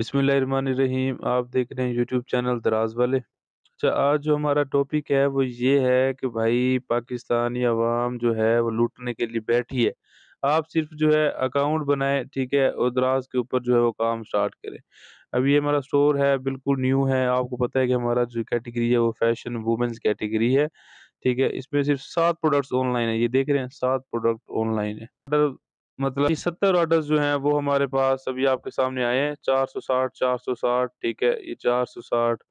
बिसमीम आप देख रहे हैं यूट्यूब चैनल दराज वाले अच्छा आज जो हमारा टॉपिक है वो ये है कि भाई पाकिस्तानी आवाम जो है वो लूटने के लिए बैठी है आप सिर्फ जो है अकाउंट बनाए ठीक है और दराज के ऊपर जो है वो काम स्टार्ट करें अब ये हमारा स्टोर है बिल्कुल न्यू है आपको पता है कि हमारा जो कैटेगरी है वो फैशन वुमेंस कैटेगरी है ठीक है इसमें सिर्फ सात प्रोडक्ट्स ऑनलाइन है ये देख रहे हैं सात प्रोडक्ट ऑनलाइन है मतलब सत्तर ऑर्डर जो हैं वो हमारे पास अभी आपके सामने आए हैं चार सौ साठ चार सौ साठ ठीक है ये चार सौ साठ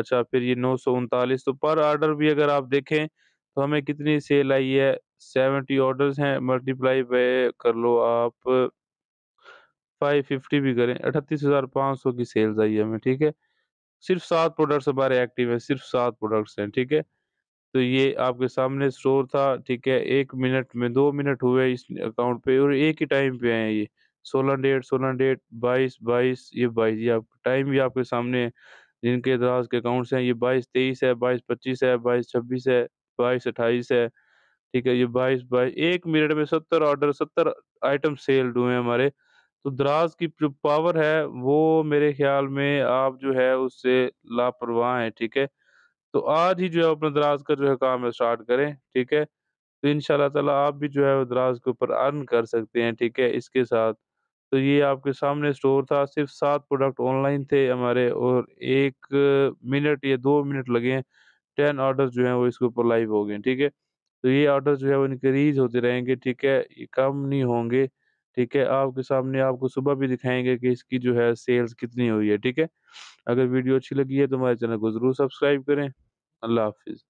अच्छा फिर ये नौ सौ उनतालीस तो पर ऑर्डर भी अगर आप देखें तो हमें कितनी सेल आई है सेवेंटी ऑर्डर हैं मल्टीप्लाई बाय कर लो आप फाइव फिफ्टी भी करें अठतीस हज़ार पाँच सौ की सेल्स आई है हमें ठीक है सिर्फ सात प्रोडक्ट्स हमारे एक्टिव हैं सिर्फ सात प्रोडक्ट्स हैं ठीक है तो ये आपके सामने स्टोर था ठीक है एक मिनट में दो मिनट हुए इस अकाउंट पे और एक ही टाइम पे आए ये सोलह डेट सोलह डेट बाईस बाईस ये बाईस ये आप टाइम भी आपके सामने है जिनके दराज के अकाउंट्स हैं ये बाईस तेईस है बाईस पच्चीस है बाईस छब्बीस है बाईस अट्ठाईस है ठीक है ये बाईस बाईस एक मिनट में सत्तर ऑर्डर सत्तर आइटम सेल्ड हुए हैं हमारे तो दराज की जो पावर है वो मेरे ख्याल में आप जो है उससे लापरवाह हैं ठीक है तो आज ही जो है अपना दराज का जो है काम स्टार्ट करें ठीक है तो इन ताला आप भी जो है दराज के ऊपर अर्न कर सकते हैं ठीक है इसके साथ तो ये आपके सामने स्टोर था सिर्फ सात प्रोडक्ट ऑनलाइन थे हमारे और एक मिनट या दो मिनट लगे हैं टेन ऑर्डर जो है वो इसके ऊपर लाइव हो गए ठीक है तो ये ऑर्डर जो है वो इनक्रीज होते रहेंगे ठीक है ये कम नहीं होंगे ठीक है आपके सामने आपको सुबह भी दिखाएंगे कि इसकी जो है सेल्स कितनी हुई है ठीक है अगर वीडियो अच्छी लगी है तो हमारे चैनल को ज़रूर सब्सक्राइब करें अल्लाह हाफिज़